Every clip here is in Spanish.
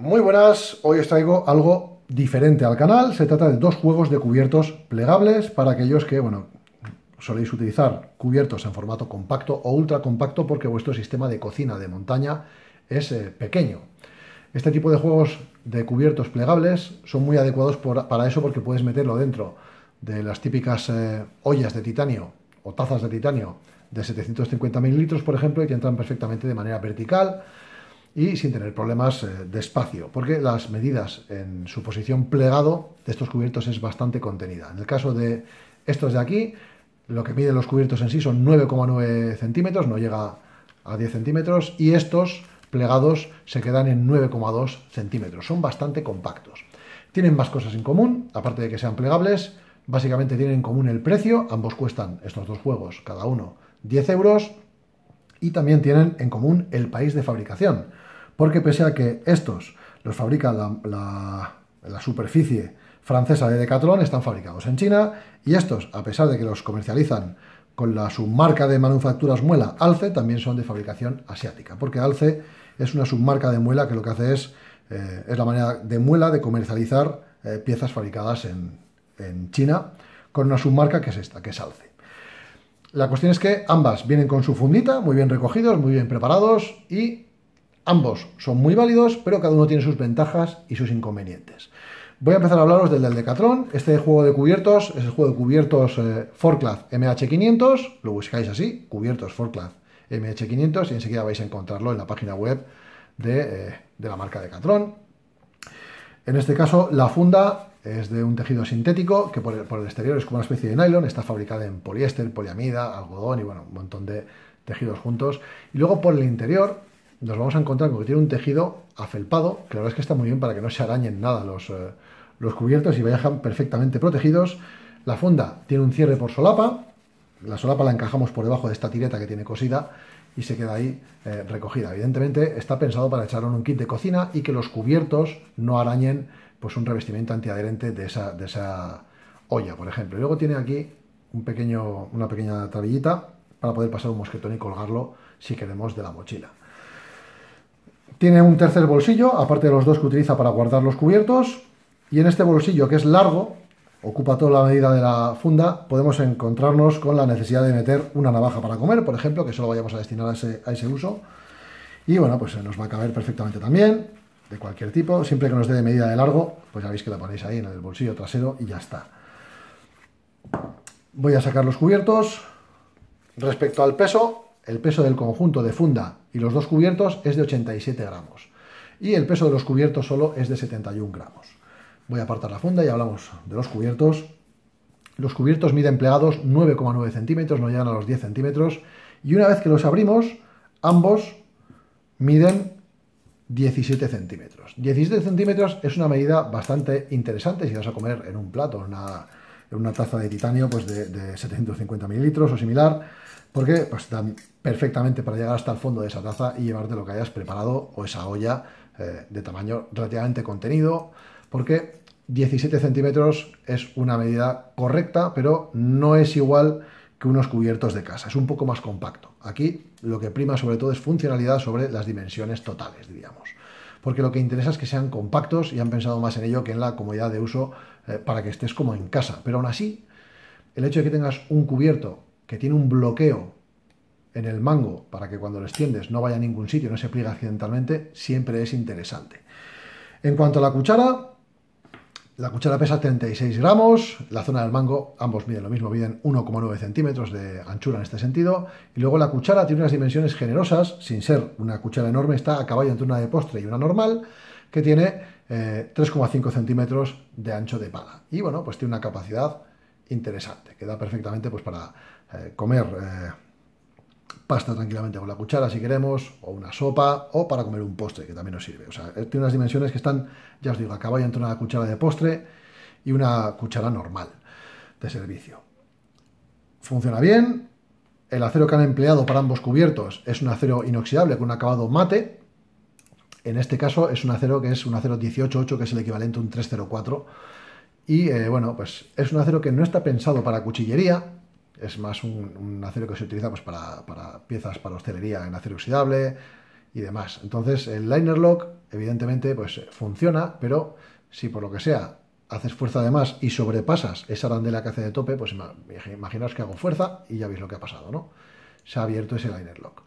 Muy buenas, hoy os traigo algo diferente al canal. Se trata de dos juegos de cubiertos plegables para aquellos que, bueno, soléis utilizar cubiertos en formato compacto o ultra compacto porque vuestro sistema de cocina de montaña es eh, pequeño. Este tipo de juegos de cubiertos plegables son muy adecuados para eso porque puedes meterlo dentro de las típicas eh, ollas de titanio o tazas de titanio de 750 mililitros, por ejemplo, y que entran perfectamente de manera vertical y sin tener problemas eh, de espacio, porque las medidas en su posición plegado de estos cubiertos es bastante contenida. En el caso de estos de aquí, lo que miden los cubiertos en sí son 9,9 centímetros, no llega a 10 centímetros, y estos plegados se quedan en 9,2 centímetros, son bastante compactos. Tienen más cosas en común, aparte de que sean plegables, básicamente tienen en común el precio, ambos cuestan estos dos juegos, cada uno 10 euros, y también tienen en común el país de fabricación, porque pese a que estos los fabrica la, superficie francesa de Decathlon, están fabricados en China y estos, a pesar de que los comercializan con la submarca de manufacturas Muela Alce, también son de fabricación asiática, porque Alce es una submarca de Muela que lo que hace es, eh, es la manera de Muela de comercializar eh, piezas fabricadas en, en China con una submarca que es esta, que es Alce. La cuestión es que ambas vienen con su fundita, muy bien recogidos, muy bien preparados y ambos son muy válidos, pero cada uno tiene sus ventajas y sus inconvenientes. Voy a empezar a hablaros del del Decathlon. Este juego de cubiertos es el juego de cubiertos eh, MH500. Lo buscáis así, cubiertos Forclaz MH500 y enseguida vais a encontrarlo en la página web de, eh, de la marca Decathlon. En este caso, la funda es de un tejido sintético que por el, exterior es como una especie de nylon, está fabricada en poliéster, poliamida, algodón y bueno, un montón de tejidos juntos. Y luego por el interior nos vamos a encontrar con que tiene un tejido afelpado, que la verdad es que está muy bien para que no se arañen nada los, eh, cubiertos y vayan perfectamente protegidos. La funda tiene un cierre por solapa, la solapa la encajamos por debajo de esta tireta que tiene cosida y se queda ahí eh, recogida. Evidentemente está pensado para echarlo en un kit de cocina y que los cubiertos no arañen pues un revestimiento antiadherente de esa, de esa olla, por ejemplo. luego tiene aquí un pequeño, una pequeña tabillita para poder pasar un mosquetón y colgarlo si queremos de la mochila. Tiene un tercer bolsillo, aparte de los dos que utiliza para guardar los cubiertos. Y en este bolsillo, que es largo, ocupa toda la medida de la funda, podemos encontrarnos con la necesidad de meter una navaja para comer, por ejemplo, que solo vayamos a destinar a ese, a ese uso. Y bueno, pues nos va a caber perfectamente también de cualquier tipo, siempre que nos dé de medida de largo, pues ya veis que la ponéis ahí en el bolsillo trasero y ya está. Voy a sacar los cubiertos. Respecto al peso, el peso del conjunto de funda y los dos cubiertos es de 87 gramos. Y el peso de los cubiertos solo es de 71 gramos. Voy a apartar la funda y hablamos de los cubiertos. Los cubiertos miden plegados 9,9 centímetros, no llegan a los 10 centímetros. Y una vez que los abrimos, ambos miden 17 centímetros. 17 centímetros es una medida bastante interesante si vas a comer en un plato, una, en una taza de titanio pues de, 750 mililitros o similar, porque pues perfectamente para llegar hasta el fondo de esa taza y llevarte lo que hayas preparado o esa olla eh, de tamaño relativamente contenido, porque 17 centímetros es una medida correcta, pero no es igual que unos cubiertos de casa. Es un poco más compacto. Aquí lo que prima sobre todo es funcionalidad sobre las dimensiones totales, diríamos. Porque lo que interesa es que sean compactos y han pensado más en ello que en la comodidad de uso eh, para que estés como en casa. Pero aún así, el hecho de que tengas un cubierto que tiene un bloqueo en el mango para que cuando lo extiendes no vaya a ningún sitio, no se pliegue accidentalmente, siempre es interesante. En cuanto a la cuchara, la cuchara pesa 36 gramos, la zona del mango, ambos miden lo mismo, miden 1,9 centímetros de anchura en este sentido. Y luego la cuchara tiene unas dimensiones generosas, sin ser una cuchara enorme, está a caballo entre una de postre y una normal, que tiene 3,5 eh, centímetros de ancho de pala. Y bueno, pues tiene una capacidad interesante, que da perfectamente pues, para eh, comer. Eh, pasta tranquilamente con la cuchara si queremos, o una sopa, o para comer un postre, que también nos sirve. O sea, eh, tiene unas dimensiones que están, ya os digo, a caballo entre una cuchara de postre y una cuchara normal de servicio. Funciona bien. El acero que han empleado para ambos cubiertos es un acero inoxidable con un acabado mate. En este caso es un acero que es un acero 188, que es el equivalente a un 304. Y eh, bueno, pues es un acero que no está pensado para cuchillería, es más un, acero que se utiliza pues, para, piezas para hostelería en acero oxidable y demás. Entonces el liner lock evidentemente pues funciona, pero si por lo que sea haces fuerza además y sobrepasas esa arandela que hace de tope, pues imaginaos que hago fuerza y ya veis lo que ha pasado, ¿no? Se ha abierto ese liner lock.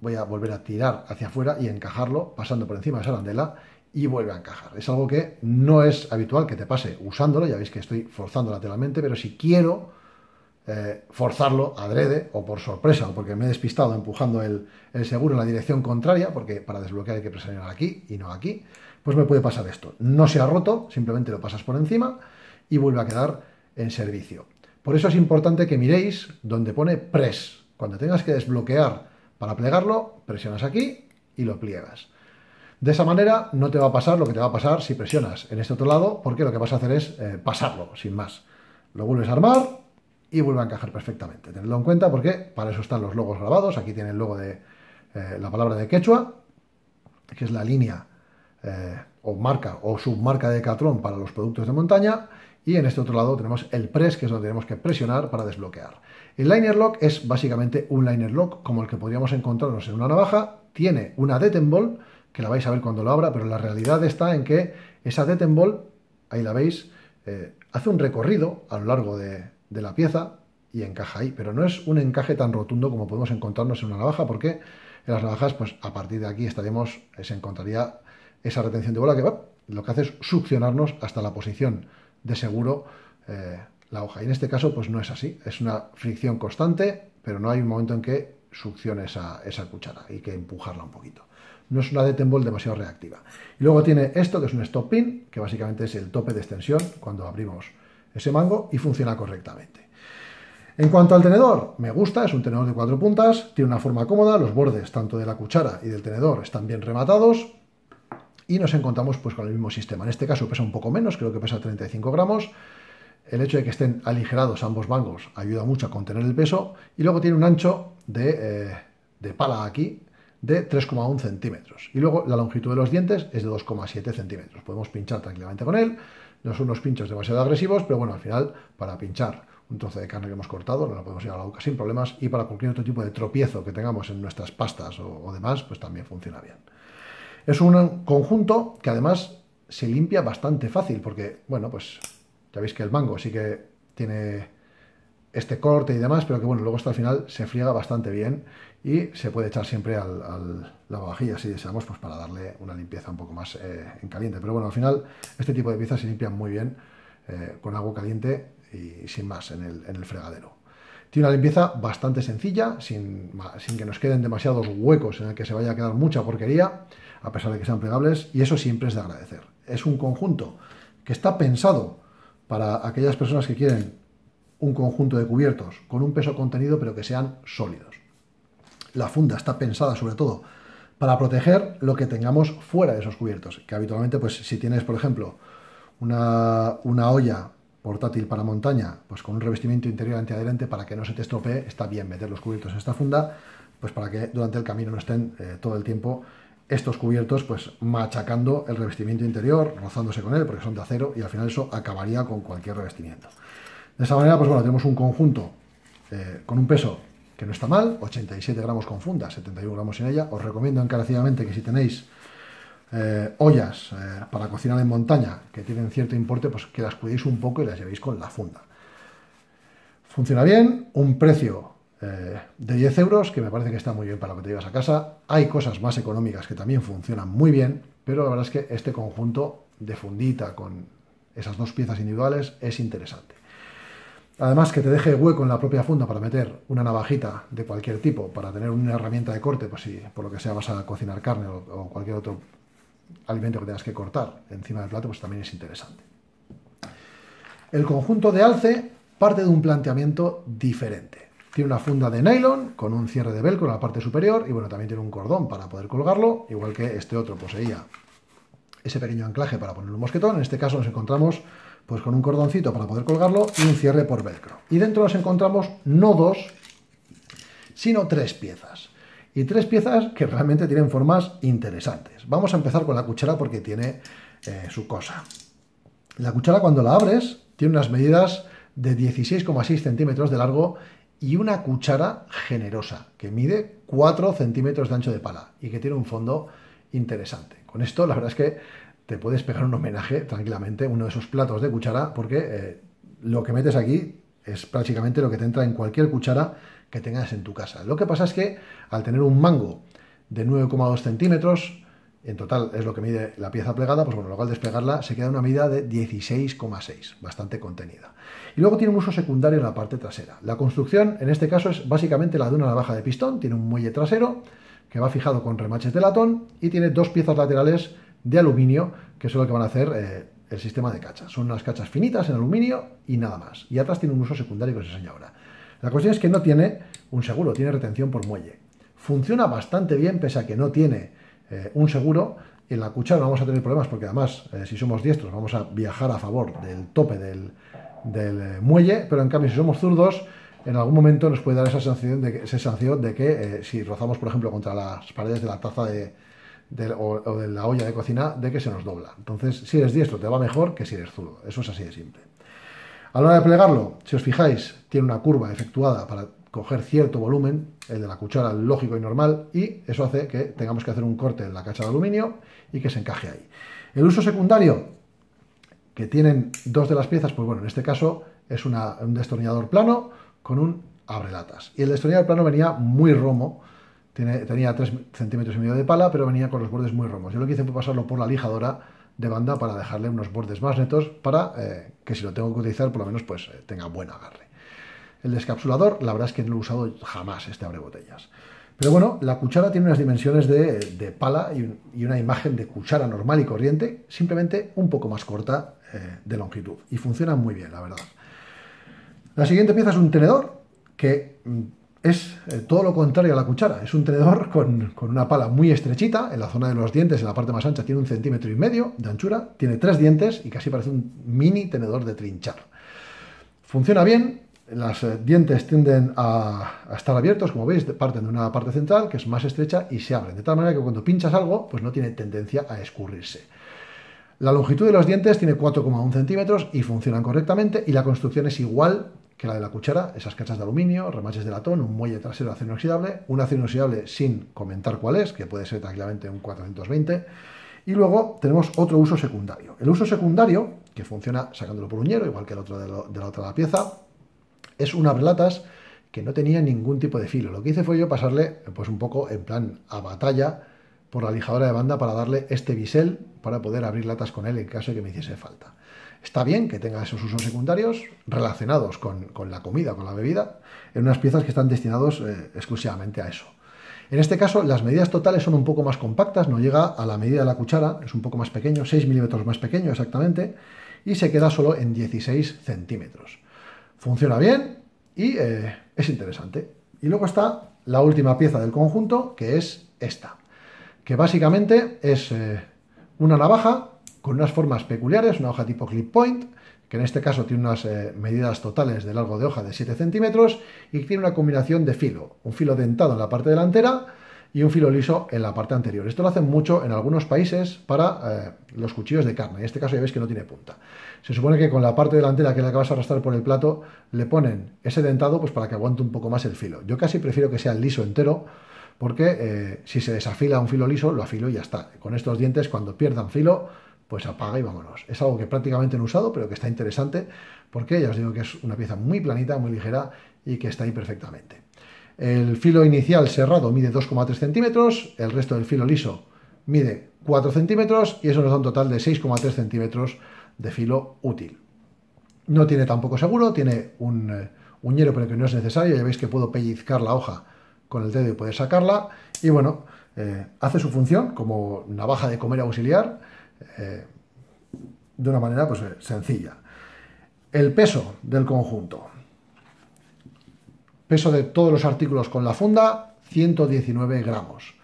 Voy a volver a tirar hacia afuera y encajarlo pasando por encima de esa arandela y vuelve a encajar. Es algo que no es habitual que te pase usándolo, ya veis que estoy forzando lateralmente, pero si quiero eh, forzarlo adrede o por sorpresa o porque me he despistado empujando el, seguro en la dirección contraria, porque para desbloquear hay que presionar aquí y no aquí, pues me puede pasar esto. No se ha roto, simplemente lo pasas por encima y vuelve a quedar en servicio. Por eso es importante que miréis donde pone press. Cuando tengas que desbloquear para plegarlo, presionas aquí y lo pliegas. De esa manera no te va a pasar lo que te va a pasar si presionas en este otro lado, porque lo que vas a hacer es eh, pasarlo, sin más. Lo vuelves a armar y vuelve a encajar perfectamente. Tenedlo en cuenta porque para eso están los logos grabados. Aquí tiene el logo de eh, la palabra de quechua, que es la línea eh, o marca o submarca de Catrón para los productos de montaña. Y en este otro lado tenemos el press, que es donde tenemos que presionar para desbloquear. El liner lock es básicamente un liner lock como el que podríamos encontrarnos en una navaja. Tiene una detenbol, que la vais a ver cuando lo abra, pero la realidad está en que esa detenbol, ahí la veis, eh, hace un recorrido a lo largo de, de la pieza y encaja ahí. Pero no es un encaje tan rotundo como podemos encontrarnos en una navaja, porque en las navajas, pues a partir de aquí estaríamos, eh, se encontraría esa retención de bola que va lo que hace es succionarnos hasta la posición de seguro eh, la hoja. Y en este caso, pues no es así. Es una fricción constante, pero no hay un momento en que succione esa, esa cuchara. Hay que empujarla un poquito. No es una detenbol demasiado reactiva. Y luego tiene esto, que es un stop pin, que básicamente es el tope de extensión cuando abrimos ese mango y funciona correctamente. En cuanto al tenedor, me gusta, es un tenedor de cuatro puntas, tiene una forma cómoda, los bordes tanto de la cuchara y del tenedor están bien rematados y nos encontramos pues con el mismo sistema. En este caso pesa un poco menos, creo que pesa 35 gramos. El hecho de que estén aligerados ambos mangos ayuda mucho a contener el peso y luego tiene un ancho de, eh, de pala aquí de 3,1 centímetros. Y luego la longitud de los dientes es de 2,7 centímetros. Podemos pinchar tranquilamente con él no son unos pinchos demasiado agresivos, pero bueno, al final, para pinchar un trozo de carne que hemos cortado, no lo podemos llevar a la boca sin problemas, y para cualquier otro tipo de tropiezo que tengamos en nuestras pastas o, o demás, pues también funciona bien. Es un conjunto que además se limpia bastante fácil, porque, bueno, pues ya veis que el mango sí que tiene este corte y demás, pero que bueno, luego hasta el final se friega bastante bien y se puede echar siempre al, la lavavajillas si deseamos, pues para darle una limpieza un poco más eh, en caliente. Pero bueno, al final este tipo de piezas se limpian muy bien eh, con agua caliente y sin más en el, fregadero. Tiene una limpieza bastante sencilla, sin, sin que nos queden demasiados huecos en el que se vaya a quedar mucha porquería, a pesar de que sean plegables, y eso siempre es de agradecer. Es un conjunto que está pensado para aquellas personas que quieren un conjunto de cubiertos con un peso contenido pero que sean sólidos. La funda está pensada sobre todo para proteger lo que tengamos fuera de esos cubiertos, que habitualmente pues si tienes por ejemplo una, una olla portátil para montaña, pues con un revestimiento interior antiadherente para que no se te estropee, está bien meter los cubiertos en esta funda, pues para que durante el camino no estén eh, todo el tiempo estos cubiertos pues machacando el revestimiento interior, rozándose con él, porque son de acero y al final eso acabaría con cualquier revestimiento. De esa manera, pues bueno, tenemos un conjunto eh, con un peso que no está mal, 87 gramos con funda, 71 gramos sin ella. Os recomiendo encarecidamente que si tenéis eh, ollas eh, para cocinar en montaña que tienen cierto importe, pues que las cuidéis un poco y las llevéis con la funda. Funciona bien, un precio de 10 euros, que me parece que está muy bien para lo que te llevas a casa. Hay cosas más económicas que también funcionan muy bien, pero la verdad es que este conjunto de fundita con esas dos piezas individuales es interesante. Además que te deje hueco en la propia funda para meter una navajita de cualquier tipo, para tener una herramienta de corte, pues si por lo que sea vas a cocinar carne o, cualquier otro alimento que tengas que cortar encima del plato, pues también es interesante. El conjunto de alce parte de un planteamiento diferente. Tiene una funda de nylon con un cierre de velcro en la parte superior y bueno, también tiene un cordón para poder colgarlo, igual que este otro poseía ese pequeño anclaje para poner un mosquetón. En este caso nos encontramos pues con un cordoncito para poder colgarlo y un cierre por velcro. Y dentro nos encontramos no dos, sino tres piezas. Y tres piezas que realmente tienen formas interesantes. Vamos a empezar con la cuchara porque tiene eh, su cosa. La cuchara cuando la abres tiene unas medidas de 16,6 centímetros de largo y una cuchara generosa que mide 4 centímetros de ancho de pala y que tiene un fondo interesante. Con esto la verdad es que te puedes pegar un homenaje tranquilamente, uno de esos platos de cuchara, porque eh, lo que metes aquí es prácticamente lo que te entra en cualquier cuchara que tengas en tu casa. Lo que pasa es que al tener un mango de 9,2 centímetros, en total es lo que mide la pieza plegada, pues bueno, luego al desplegarla se queda una medida de 16,6, bastante contenida. Y luego tiene un uso secundario en la parte trasera. La construcción en este caso es básicamente la de una navaja de pistón, tiene un muelle trasero que va fijado con remaches de latón y tiene dos piezas laterales de aluminio, que es lo que van a hacer eh, el sistema de cachas. Son unas cachas finitas en aluminio y nada más. Y atrás tiene un uso secundario que os enseño ahora. La cuestión es que no tiene un seguro, tiene retención por muelle. Funciona bastante bien, pese a que no tiene eh, un seguro. En la cuchara no vamos a tener problemas porque además, eh, si somos diestros, vamos a viajar a favor del tope del, muelle, pero en cambio si somos zurdos, en algún momento nos puede dar esa sensación de que, de que si rozamos, por ejemplo, contra las paredes de la taza de, o, de la olla de cocina de que se nos dobla. Entonces, si eres diestro te va mejor que si eres zurdo. Eso es así de simple. A la hora de plegarlo, si os fijáis, tiene una curva efectuada para coger cierto volumen, el de la cuchara lógico y normal, y eso hace que tengamos que hacer un corte en la cacha de aluminio y que se encaje ahí. El uso secundario, que tienen dos de las piezas, pues bueno, en este caso es un destornillador plano con un abrelatas. Y el destornillador plano venía muy romo, tenía 3 centímetros y medio de pala, pero venía con los bordes muy romos. Yo lo que hice fue pasarlo por la lijadora de banda para dejarle unos bordes más netos para eh, que si lo tengo que utilizar, por lo menos pues eh, tenga buen agarre. El descapsulador, la verdad es que no lo he usado jamás, este abre botellas. Pero bueno, la cuchara tiene unas dimensiones de, pala y, una imagen de cuchara normal y corriente, simplemente un poco más corta eh, de longitud. Y funciona muy bien, la verdad. La siguiente pieza es un tenedor que mm, es eh, todo lo contrario a la cuchara. Es un tenedor con, una pala muy estrechita, en la zona de los dientes, en la parte más ancha, tiene un centímetro y medio de anchura, tiene tres dientes y casi parece un mini tenedor de trinchar. Funciona bien, los eh, dientes tienden a, a, estar abiertos, como veis, parten de una parte central que es más estrecha y se abren, de tal manera que cuando pinchas algo, pues no tiene tendencia a escurrirse. La longitud de los dientes tiene 4,1 centímetros y funcionan correctamente y la construcción es igual que la de la cuchara, esas cachas de aluminio, remaches de latón, un muelle trasero de acero inoxidable, un acero inoxidable sin comentar cuál es, que puede ser tranquilamente un 420, y luego tenemos otro uso secundario. El uso secundario, que funciona sacándolo por un hierro, igual que el otro de, la otra pieza, es unas abrelatas que no tenía ningún tipo de filo. Lo que hice fue yo pasarle, pues un poco en plan a batalla, por la lijadora de banda para darle este bisel para poder abrir latas con él en caso de que me hiciese falta. Está bien que tenga esos usos secundarios relacionados con, la comida, con la bebida, en unas piezas que están destinados eh, exclusivamente a eso. En este caso, las medidas totales son un poco más compactas, no llega a la medida de la cuchara, es un poco más pequeño, 6 milímetros más pequeño exactamente, y se queda solo en 16 centímetros. Funciona bien y eh, es interesante. Y luego está la última pieza del conjunto, que es esta que básicamente es eh, una navaja con unas formas peculiares, una hoja tipo clip point, que en este caso tiene unas eh, medidas totales de largo de hoja de 7 centímetros y tiene una combinación de filo, un filo dentado en la parte delantera y un filo liso en la parte anterior. Esto lo hacen mucho en algunos países para eh, los cuchillos de carne. En este caso ya veis que no tiene punta. Se supone que con la parte delantera, que la de a arrastrar por el plato, le ponen ese dentado pues para que aguante un poco más el filo. Yo casi prefiero que sea liso entero porque eh, si se desafila un filo liso, lo afilo y ya está. Con estos dientes, cuando pierdan filo, pues apaga y vámonos. Es algo que prácticamente no he usado, pero que está interesante, porque ya os digo que es una pieza muy planita, muy ligera y que está ahí perfectamente. El filo inicial cerrado mide 2,3 centímetros, el resto del filo liso mide 4 centímetros y eso nos da un total de 6,3 centímetros de filo útil. No tiene tampoco seguro, tiene un eh, uñero pero que no es necesario, ya veis que puedo pellizcar la hoja con el dedo y puedes sacarla. Y bueno, eh, hace su función como navaja de comer auxiliar eh, de una manera pues, eh, sencilla. El peso del conjunto. Peso de todos los artículos con la funda, 119 gramos.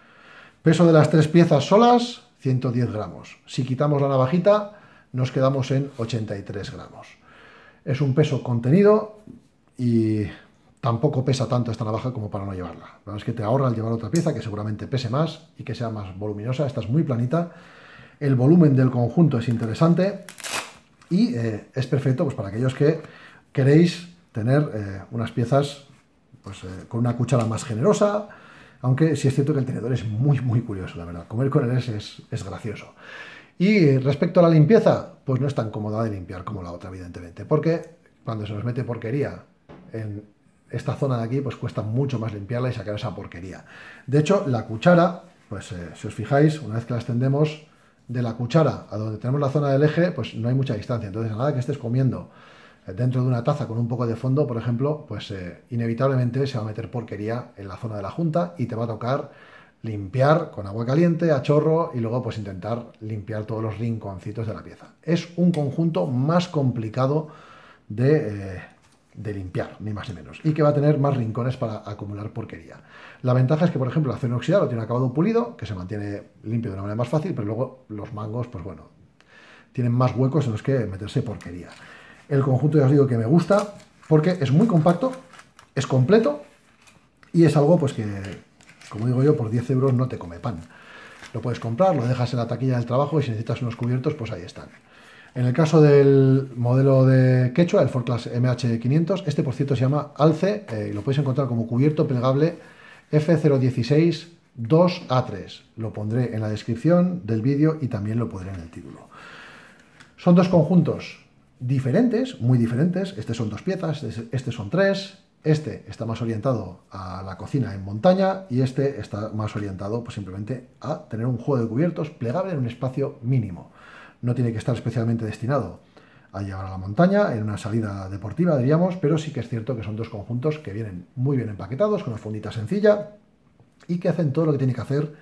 Peso de las tres piezas solas, 110 gramos. Si quitamos la navajita, nos quedamos en 83 gramos. Es un peso contenido y tampoco pesa tanto esta navaja como para no llevarla. La verdad es que te ahorra al llevar otra pieza que seguramente pese más y que sea más voluminosa. Esta es muy planita. El volumen del conjunto es interesante y eh, es perfecto pues, para aquellos que queréis tener eh, unas piezas pues, eh, con una cuchara más generosa, aunque sí es cierto que el tenedor es muy, muy curioso, la verdad. Comer con él es gracioso. Y respecto a la limpieza, pues no es tan cómoda de limpiar como la otra, evidentemente, porque cuando se nos mete porquería en esta zona de aquí pues cuesta mucho más limpiarla y sacar esa porquería. De hecho, la cuchara, pues eh, si os fijáis, una vez que la extendemos de la cuchara a donde tenemos la zona del eje, pues no hay mucha distancia. Entonces, nada que estés comiendo eh, dentro de una taza con un poco de fondo, por ejemplo, pues eh, inevitablemente se va a meter porquería en la zona de la junta y te va a tocar limpiar con agua caliente, a chorro y luego pues intentar limpiar todos los rinconcitos de la pieza. Es un conjunto más complicado de de limpiar, ni más ni menos, y que va a tener más rincones para acumular porquería. La ventaja es que, por ejemplo, el acero lo tiene un acabado pulido, que se mantiene limpio de una manera más fácil, pero luego los mangos, pues bueno, tienen más huecos en los que meterse porquería. El conjunto ya os digo que me gusta porque es muy compacto, es completo y es algo pues que, como digo yo, por 10 euros no te come pan. Lo puedes comprar, lo dejas en la taquilla del trabajo y si necesitas unos cubiertos, pues ahí están. En el caso del modelo de Quechua, el Ford Class MH500, este por cierto se llama Alce eh, y lo podéis encontrar como cubierto plegable F016 2A3. Lo pondré en la descripción del vídeo y también lo pondré en el título. Son dos conjuntos diferentes, muy diferentes. Este son dos piezas, este son tres. Este está más orientado a la cocina en montaña y este está más orientado pues, simplemente a tener un juego de cubiertos plegable en un espacio mínimo no tiene que estar especialmente destinado a llevar a la montaña, en una salida deportiva, diríamos, pero sí que es cierto que son dos conjuntos que vienen muy bien empaquetados, con una fundita sencilla, y que hacen todo lo que tiene que hacer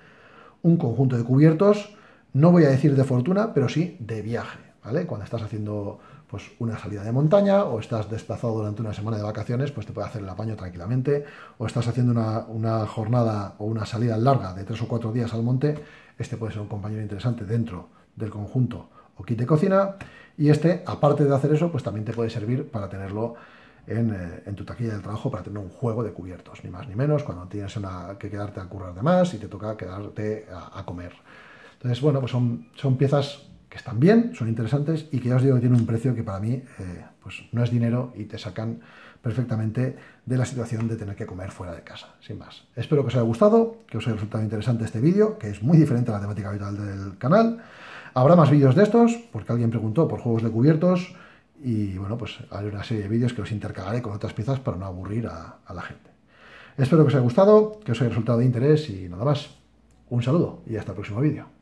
un conjunto de cubiertos, no voy a decir de fortuna, pero sí de viaje, ¿vale? Cuando estás haciendo pues una salida de montaña o estás desplazado durante una semana de vacaciones, pues te puede hacer el apaño tranquilamente, o estás haciendo una, una jornada o una salida larga de tres o cuatro días al monte, este puede ser un compañero interesante dentro del conjunto o kit de cocina. Y este, aparte de hacer eso, pues también te puede servir para tenerlo en, eh, tu taquilla del trabajo, para tener un juego de cubiertos, ni más ni menos, cuando tienes que quedarte a currar de más y te toca quedarte a, comer. Entonces, bueno, pues son, son piezas que están bien, son interesantes y que ya os digo que tienen un precio que para mí eh, pues no es dinero y te sacan perfectamente de la situación de tener que comer fuera de casa, sin más. Espero que os haya gustado, que os haya resultado interesante este vídeo, que es muy diferente a la temática habitual del canal. Habrá más vídeos de estos, porque alguien preguntó por juegos de cubiertos, y bueno, pues hay una serie de vídeos que os intercalaré con otras piezas para no aburrir a la gente. Espero que os haya gustado, que os haya resultado de interés y nada más. Un saludo y hasta el próximo vídeo.